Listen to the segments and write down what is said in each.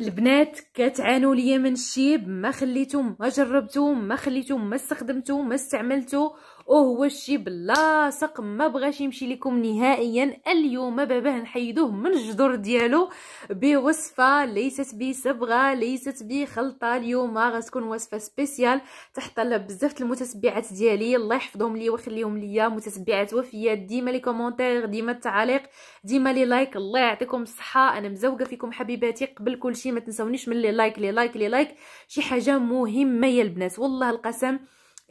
البنات كتعانوا ليا من الشيب ما خليتو ما جربتو ما خليتو ما استخدمتو ما استعملتو وهو الشي بلاصق ما بغاش يمشي لكم نهائيا اليوم باباه نحيدوه من الجذور ديالو بوصفه ليست بصبغه ليست بخلطه اليوم غتكون وصفه سبيسيال تحت بزاف المتتبعات ديالي الله يحفظهم لي ويخليهم ليا متتبعات وفيات ديما لي كومونتير ديما التعاليق ديما لي لايك الله يعطيكم الصحه انا مزوقه فيكم حبيباتي قبل كل شيء ما تنسونيش من لي لايك لي لايك لي لايك شي حاجه مهمه يا البنات والله القسم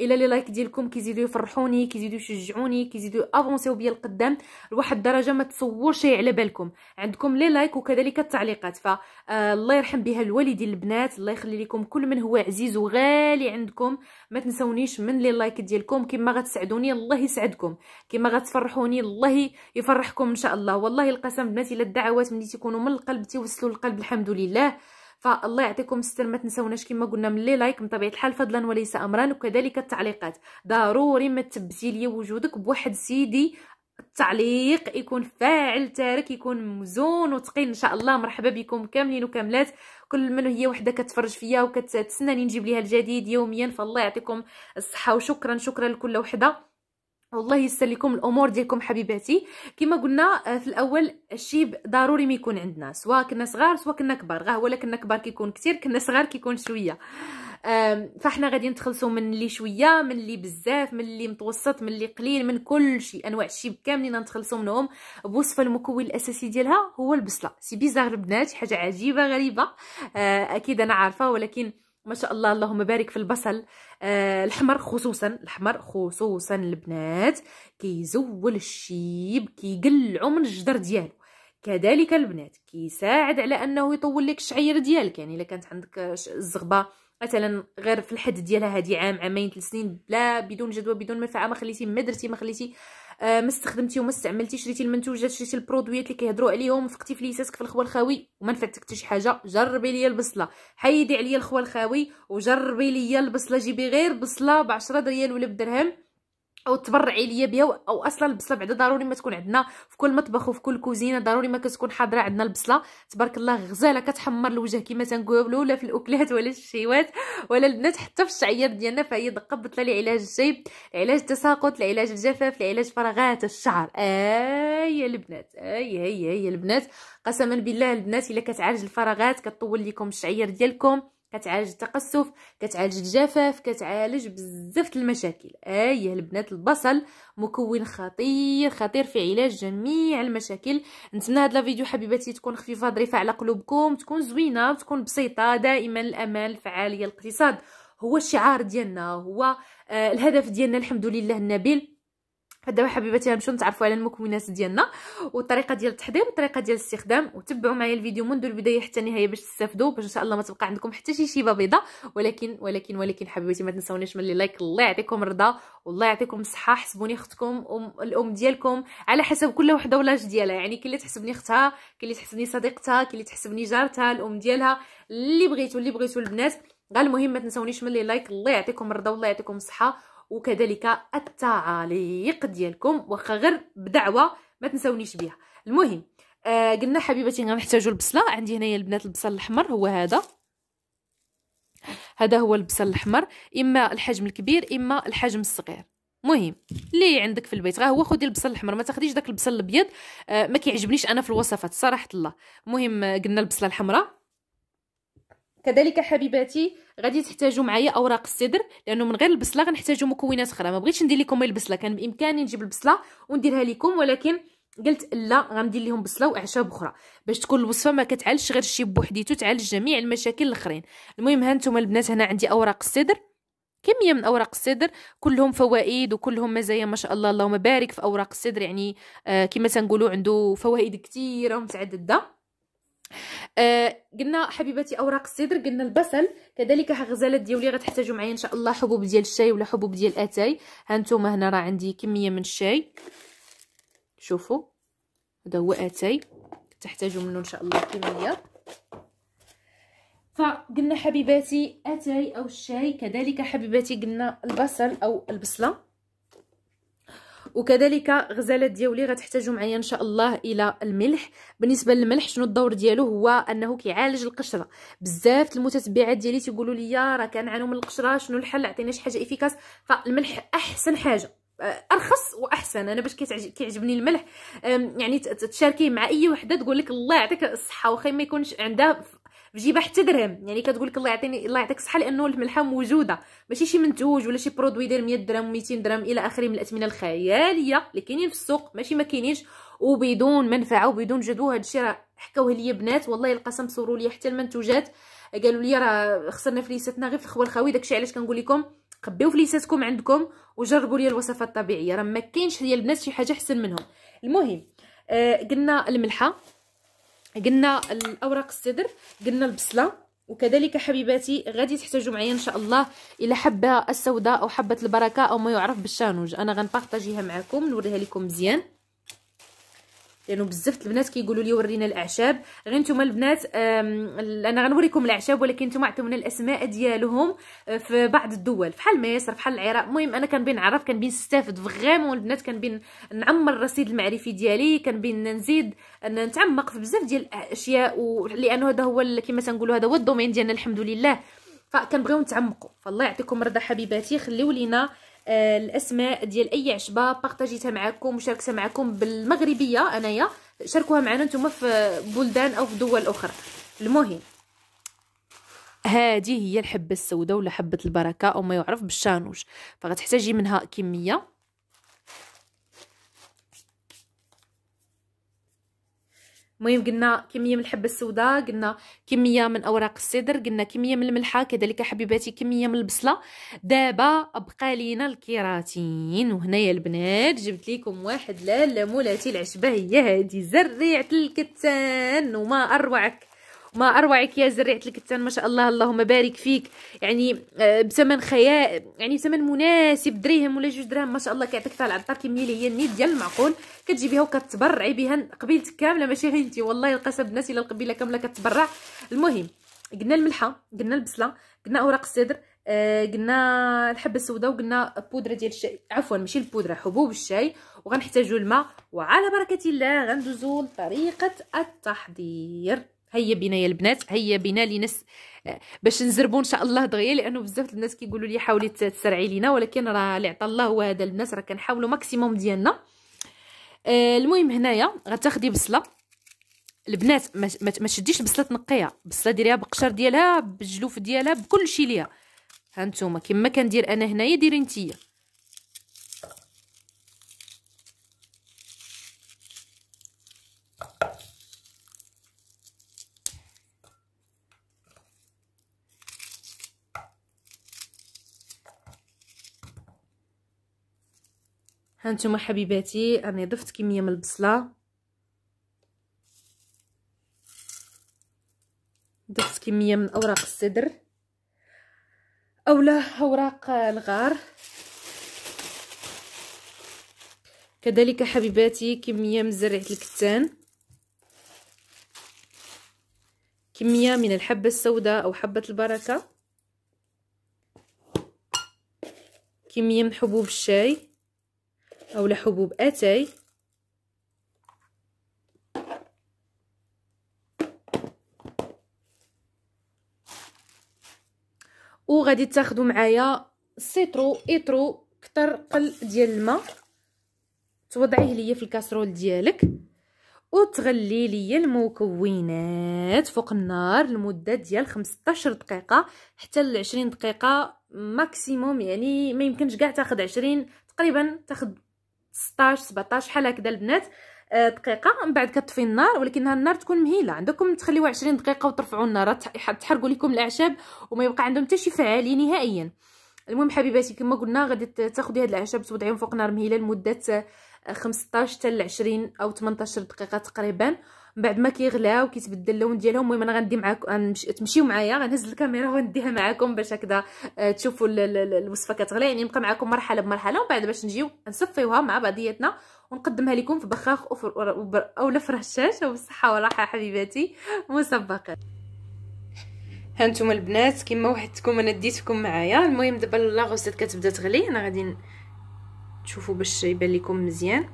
الا لي لايك ديالكم كيزيدوا يفرحوني كيزيدوا يشجعوني كيزيدوا افونسيو بيا لقدام لواحد الدرجه ما تصورش على بالكم عندكم لي لايك وكذلك التعليقات ف آه، الله يرحم بها الوالدين البنات الله يخلي لكم كل من هو عزيز وغالي عندكم ما تنسونيش من لي لايك ديالكم كما غتسعدوني الله يسعدكم كما غتفرحوني الله يفرحكم ان شاء الله والله القسم بنات الا الدعوات ملي تيكونوا من القلب تيوصلوا للقلب الحمد لله فالله يعطيكم الستر ما تنساوناش كما قلنا من لي لايك بطبيعه الحال فضلا وليس امرا وكذلك التعليقات ضروري ما تثبتي لي وجودك بواحد سيدي التعليق يكون فاعل تارك يكون مزون وثقيل ان شاء الله مرحبا بكم كاملين وكاملات كل من هي وحده كتفرج فيا وكتسناني نجيب ليها الجديد يوميا فالله يعطيكم الصحه وشكرا شكرا لكل وحده والله يسر لكم الامور ديالكم حبيباتي كما قلنا آه، في الاول الشيب ضروري ما يكون عندنا سواء كنا صغار سواء كنا كبار غا هو لا كنا كبار كيكون كثير كنا صغار كيكون شويه فاحنا غادي نتخلصوا من اللي شويه من اللي بزاف من اللي متوسط من اللي قليل من كل شيء انواع الشيب كاملين نتخلصوا منهم بوصفه المكون الاساسي ديالها هو البصله سي بيزار البنات حاجه عجيبه غريبه آه، اكيد انا عارفه ولكن ما شاء الله اللهم بارك في البصل آه الحمر خصوصا الحمر خصوصا البنات كيزول الشيب كيقلعو من الجدر ديالو كذلك البنات كيساعد على انه يطول لك الشعير ديالك يعني الا كانت عندك الزغبه مثلا غير في الحد ديالها هذه عام عامين ثلاث سنين بلا بدون جدوى بدون منفعه ما خليتي ما درتي ما خليتي آه، ما استخدمتي وما استعملتي شريتي المنتوجات شريتي البرودويات اللي كيهضروا عليهم فقتي فليساتك في الخوا الخاوي وما نفدتك حتى شي حاجه جربي ليا البصله حيدي عليا الخوا الخاوي وجربي ليا البصله جيبي غير بصله ب 10 ريال ولا بدرهم او تبرعي ليا بها او اصلا البصله بعدا ضروري ما تكون عندنا في كل مطبخ وفي كل كوزينه ضروري ما كتكون حاضره عندنا البصله تبارك الله غزاله كتحمر الوجه كما تنقولوا لا في الاكلات ولا في الشيوات ولا البنات حتى في الشعيات ديالنا فهي دقه بطله لعلاج الشيب لعلاج التساقط لعلاج الجفاف لعلاج فراغات الشعر اي البنات اي هي هي البنات قسما بالله البنات الا كتعالج الفراغات كطول لكم الشعير ديالكم كتعالج التقصف كتعالج الجفاف كتعالج بزاف المشاكل ايه البنات البصل مكون خطير خطير في علاج جميع المشاكل نتمنى هاد الفيديو حبيباتي تكون خفيفه ظريفه على قلوبكم تكون زوينه وتكون بسيطه دائما الامل فعاليه الاقتصاد هو الشعار ديالنا هو آه، الهدف ديالنا الحمد لله النبيل فدابا حبيباتي غنمشيو نتعرفوا على المكونات ديالنا والطريقه ديال التحضير والطريقه ديال الاستخدام وتبعوا معايا الفيديو منذ البدايه حتى النهايه باش تستافدوا باش ان شاء الله ما تبقى عندكم حتى شي شيبه بيضاء ولكن ولكن ولكن حبيباتي ما تنساونيش من لايك الله يعطيكم الرضا والله يعطيكم الصحه حسبوني اختكم أم الام ديالكم على حسب كل وحده ولاج ديالها يعني كي اللي تحسبني اختها كي اللي تحسبني صديقتها كي اللي تحسبني جارتها الام ديالها اللي بغيتو اللي بغيتو البنات غير المهم ما تنساونيش من لايك الله يعطيكم الرضا والله يعطيكم الصحه وكذلك التعاليق ديالكم واخا غير بدعوه ما تنساونيش بها المهم آه قلنا حبيباتي غنحتاجو البصله عندي هنايا البنات البصل الاحمر هو هذا هذا هو البصل الاحمر اما الحجم الكبير اما الحجم الصغير مهم اللي عندك في البيت غا هو خدي البصل الاحمر ما تاخديش داك البصل الابيض آه ما كيعجبنيش انا في الوصفات صراحه الله المهم آه، قلنا البصله الحمراء كذلك حبيباتي غادي تحتاجوا معايا اوراق السدر لانه من غير البصله غنحتاجوا مكونات اخرى ما بغيتش ندير لكم البصله كان بامكاني نجيب البصله ونديرها لكم ولكن قلت لا غندير لهم بصله واعشاب اخرى باش تكون الوصفه ما كتعالجش غير شي بوحديتو تعالج جميع المشاكل الاخرين المهم ها نتوما البنات هنا عندي اوراق السدر كميه من اوراق السدر كلهم فوائد وكلهم مزايا ما شاء الله اللهم بارك في اوراق السدر يعني آه كما تنقولوا عنده فوائد كثيره ومتعدده آه قلنا حبيباتي اوراق السدر قلنا البصل كذلك غزالات ديالي غتحتاجوا معايا ان شاء الله حبوب ديال الشاي ولا حبوب ديال اتاي هانتوما هنا راه عندي كميه من الشاي شوفوا هذا هو اتاي تحتاجوا منه ان شاء الله كميه فقلنا حبيباتي اتاي او الشاي كذلك حبيباتي قلنا البصل او البصله وكذلك غزالات ديالي غتحتاجوا معايا ان شاء الله الى الملح بالنسبه للملح شنو الدور ديالو هو انه كيعالج القشره بزاف المتتبعات ديالي تيقولوا لي راه كنعانوا من القشره شنو الحل عطيني شي حاجه ايفيكاس فالملح احسن حاجه آه، ارخص واحسن انا باش كيعجبني الملح يعني تشاركيه مع اي وحده تقول لك الله يعطيك الصحه واخا ما يكونش عندها في حتى درهم يعني كتقول لك الله يعطيني الله يعطيك الصحه لانه الملحه موجوده ماشي شي منتوج ولا شي برودوي داير 100 درهم 200 درهم الى اخره من الاثمنه الخياليه اللي كاينين في السوق ماشي ما كاينينش وبدون منفعه وبدون جدوى هذا الشيء راه حكاوه ليا بنات والله القسم صوروا لي حتى المنتوجات قالوا لي راه خسرنا فليساتنا غير في الخوه الخاوي داكشي علاش كنقول لكم خبيو فليساتكم عندكم وجربوا لي الوصفات الطبيعيه راه ما كاينش ديال البنات شي حاجه احسن منهم المهم آه قلنا الملحه قلنا الاوراق السدر قلنا البصله وكذلك حبيباتي غادي تحتاجوا معايا ان شاء الله الى حبه السوداء او حبه البركه او ما يعرف بالشانوج انا غنبارطاجيها معكم نوريها لكم مزيان لانه بزاف البنات كيقولوا لي ورينا الاعشاب غير نتوما البنات انا غنوريكم الاعشاب ولكن نتوما عطيونا الاسماء ديالهم آه، في بعض الدول بحال مصر بحال العراق المهم انا كنبين نعرف كنبين نستافد فريمون البنات كنبين نعمر الرصيد المعرفي ديالي كنبين نزيد نتعمق في بزاف ديال الاشياء لانه هذا هو كما تنقولوا هذا هو الدومين ديالنا الحمد لله فكنبغيو نتعمقوا فالله يعطيكم رضا حبيباتي خليو لينا الاسماء ديال اي عشبه بارطاجيتها معكم وشاركتها معكم بالمغربيه انايا شاركوها معنا نتوما في بلدان او في دول اخرى المهم هذه هي الحبه السوداء ولا حبه البركه او ما يعرف بالشانوج فغتحتاجي منها كميه المهم قلنا كميه من الحبه السوداء قلنا كميه من اوراق السدر قلنا كميه من الملحه كذلك حبيباتي كميه من البصله دابا بقى لينا الكيراتين وهنايا البنات جبت لكم واحد لا مولاتي العشبه هي هذه زريعه الكتان وما اروعك ما أروعك يا زريعة الكتان ما شاء الله اللهم بارك فيك يعني آه، بثمن خيا يعني بثمن مناسب دريهم ولا جوج دراهم ما شاء الله كيعطيك طالعه الدار كمية هي النيت ديال المعقول كتجيبيها وكتبرعي بها قبيلتك كامله ماشي غير انت والله القسم الناس الى القبيله كامله كتبرع المهم قلنا الملحه قلنا البصله قلنا اوراق السدر آه، قلنا الحبه السوداء وقلنا بودره ديال الشاي عفوا ماشي البودره حبوب الشاي وغنحتاجو الماء وعلى بركه الله غندوزو لطريقه التحضير هيا بينا يا البنات هيا بينا لنس باش نزربوا ان شاء الله دغيا لانه بزاف الناس كيقولوا لي حاولي تسرعي لينا ولكن راه اللي عطى الله هو هذا الناس راه كنحاولوا ماكسيموم ديالنا آه المهم هنايا غتاخدي بصله البنات ما, ما تشديش البصله تنقيها بصله ديريها بالقشر ديالها بالجلوف ديالها بكل شيء ليها ها نتوما كما كندير انا هنايا ديري انتيا هانتوما حبيباتي راني ضفت كميه من البصله ضفت كميه من اوراق السدر اولا اوراق الغار كذلك حبيباتي كميه من زرعه الكتان كميه من الحبه السوداء او حبه البركه كميه من حبوب الشاي أو لحبوب أتاي وغادي تاخدو معايا سيترو ايترو كتر قل ديال الماء توضعيه ليا في الكاسرول ديالك وتغلي ليا المكونات فوق النار لمده ديال 15 دقيقه حتى ل 20 دقيقه ماكسيموم يعني ما يمكنش كاع تاخد 20 تقريبا تاخد 16 17 بحال هكذا البنات آه، دقيقه من بعد كطفي النار ولكنها النار تكون مهيله عندكم تخليوها 20 دقيقه وترفعوا النار تحرقوا لكم الاعشاب وما يبقى عندهم حتى شي فعاليه نهائيا المهم حبيباتي كما قلنا غادي تاخذي هاد الاعشاب توضعيهم فوق نار مهيله لمده 15 آه، حتى ل 20 او 18 دقيقه تقريبا من بعد ما كيغلاو كيتبدل اللون ديالهم المهم انا غندي معاكم تمشيو معايا غنهز الكاميرا ونديها معاكم باش هكذا آه، تشوفوا الوصفه كتغلى يعني نبقى معاكم مرحله بمرحله ومن بعد باش نجيو نصفيوها مع بعضياتنا ونقدمها لكم في بخاخ اولا في رشاش وبالصحه والراحه حبيباتي مسبقا هانتوما البنات كما وحدتكم انا ديتكم معايا المهم دابا لاغوسيت كتبدا تغلي انا غادي تشوفوا باش يبان لكم مزيان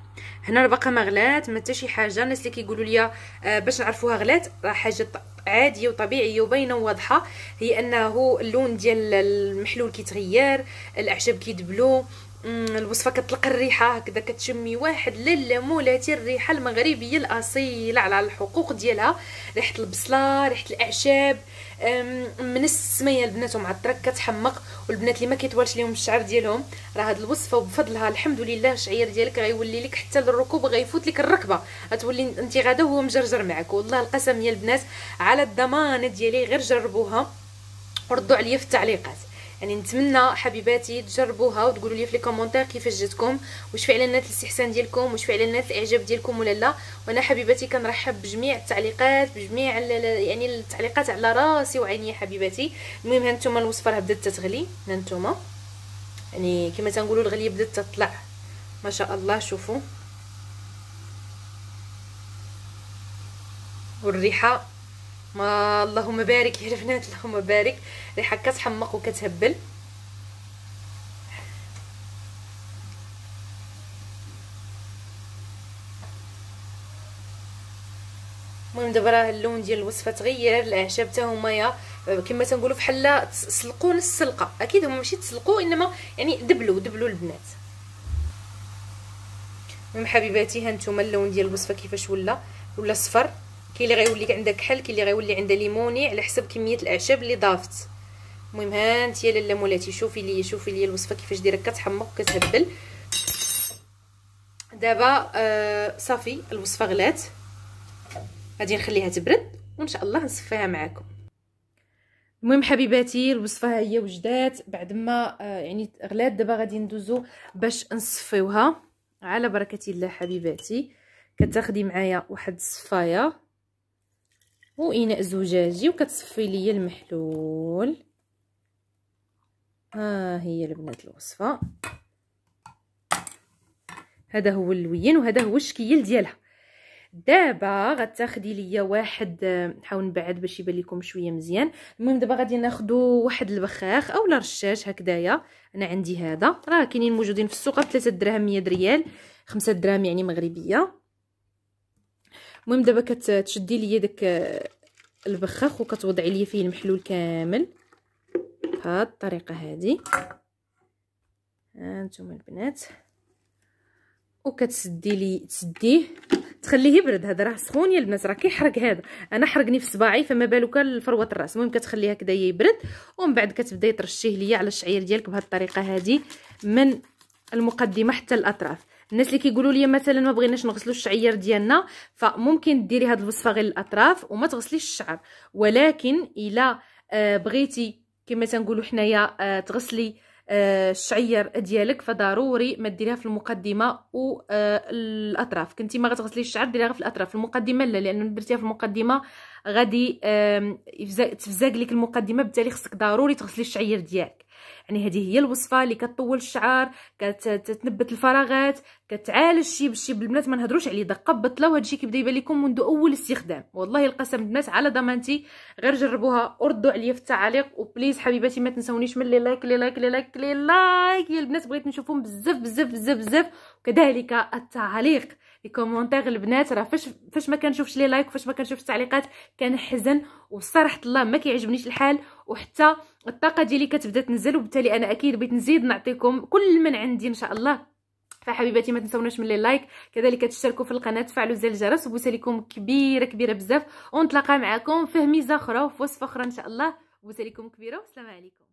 هنا باقا ما غلات ما حتى شي حاجه الناس اللي كيقولوا لي آه، باش نعرفوها غلات راه حاجه عاديه وطبيعيه وباينه وواضحه هي انه اللون ديال المحلول كيتغير الاعشاب كيدبلو الوصفه كتلقى الريحه هكذا كتشمي واحد مولاتي الريحه المغربيه الاصيله على الحقوق ديالها ريحه البصله ريحه الاعشاب من السميه البنات ومعطرك كتحمق والبنات اللي ما كيطولش ليهم الشعر ديالهم راه هاد الوصفه وبفضلها الحمد لله الشعير ديالك غيولي لك حتى للركوب غيفوت لك الركبه غتولي انت غادا وهو مجرجر معك والله القسم يا البنات على الضمانه ديالي غير جربوها وردوا عليا في التعليقات يعني نتمنى حبيباتي تجربوها وتقولوا لي في لي كومونتير كيفاش جاتكم واش فعلا نالت الاستحسان ديالكم واش فعلا نالت الاعجاب ديالكم ولا لا وانا حبيباتي كنرحب بجميع التعليقات بجميع يعني التعليقات على راسي وعيني حبيباتي المهم هانتوما الوصفه راه بدات تتغلي هانتوما يعني كما تنقولوا الغليه بدات تطلع ما شاء الله شوفوا والريحه ما اللهم بارك يا البنات اللهم بارك ريحه كتحمق وكتهبل المهم دابا راه اللون ديال الوصفه تغير الاعشاب حتى هما آه، كما تنقولوا فحال سلقوا نص السلقه اكيد هما ماشي تسلقوا انما يعني دبلوا دبلوا البنات المهم حبيباتي ها نتوما اللون ديال الوصفه كيفاش ولا ولا صفر كاين اللي غيولي عندها كحل كاين اللي غيولي عندها ليموني على حسب كميه الاعشاب اللي ضافت المهم ها انت يا لاله مولاتي شوفي لي شوفي لي الوصفه كيفاش دايره كتحمق وكتهبل دابا آه صافي الوصفه غلات غادي نخليها تبرد وان شاء الله نصفيها معاكم المهم حبيباتي الوصفه هي وجدات بعد ما آه يعني غلات دابا غادي ندوزو باش نصفيوها على بركه الله حبيباتي كتاخدي معايا واحد الصفايه واناء زجاجي وكتصفي ليا المحلول ها آه، هي البنات الوصفه هذا هو اللوين وهذا هو الشكل ديالها دابا غتاخدي ليا واحد آه، نحاول نبعد باش يبان لكم شويه مزيان المهم دابا غادي ناخدو واحد البخاخ اولا رشاش هكدايا انا عندي هذا راه كاينين موجودين في السوق ب 3 دراهم 100 ريال 5 دراهم يعني مغربيه المهم دابا كتشدي ليا داك آه، البخاخ وكتوضعي ليا فيه المحلول كامل بهاد الطريقه هادي ها نتوما البنات وكتسدي لي تسديه تخليه يبرد هذا راه سخون يا البنات راه كيحرق هذا انا حرقني في صباعي فما بالك الفروه الراس المهم كتخليه هكذا يبرد ومن بعد كتبداي ترشيه ليا على الشعير ديالك بهذه الطريقه هذه من المقدمه حتى الاطراف الناس اللي كيقولوا لي مثلا ما بغيناش نغسلوا الشعير ديالنا فممكن ديري هذه الوصفه غير الاطراف وما تغسليش الشعر ولكن الا آه، بغيتي كما تنقولوا حنايا آه، تغسلي آه، الشعير ديالك فضروري ما ديريها في المقدمه والاطراف كنتي ما غتغسليش الشعر ديريها في الاطراف في المقدمه لا لان درتيها في المقدمه غادي تفزاق لك المقدمه بالتالي خصك ضروري تغسلي الشعير ديالك يعني هذه هي الوصفه اللي كطول الشعر كتنبت الفراغات كتعالج شي بشي بالبنات ما نهضروش عليه دقه بطله هذا الشيء كيبدا يبان لكم منذ اول استخدام والله القسم البنات على ضمانتي غير جربوها وردوا عليا في التعاليق وبليز حبيباتي ما تنسونيش من لي لايك لي لايك لي لايك لي لايك يا البنات بغيت نشوفهم بزاف بزاف بزاف بزاف وكذلك التعاليق لي كومونتير البنات راه فاش فاش ما كنشوفش لي لايك فاش ما كنشوفش التعليقات كنحزن وصراحه الله ما كيعجبنيش الحال وحتى الطاقه ديالي كتبدا تنزل وبالتالي انا اكيد بغيت نزيد نعطيكم كل من عندي ان شاء الله فحبيباتي ما تنسوناش من لي لايك كذلك تشتركوا في القناه تفعلوا زر الجرس وبوساليكم كبيره كبيره بزاف ونتلاقى معكم في هميزه اخرى وفي وصفه اخرى ان شاء الله وبوساليكم كبيره والسلام عليكم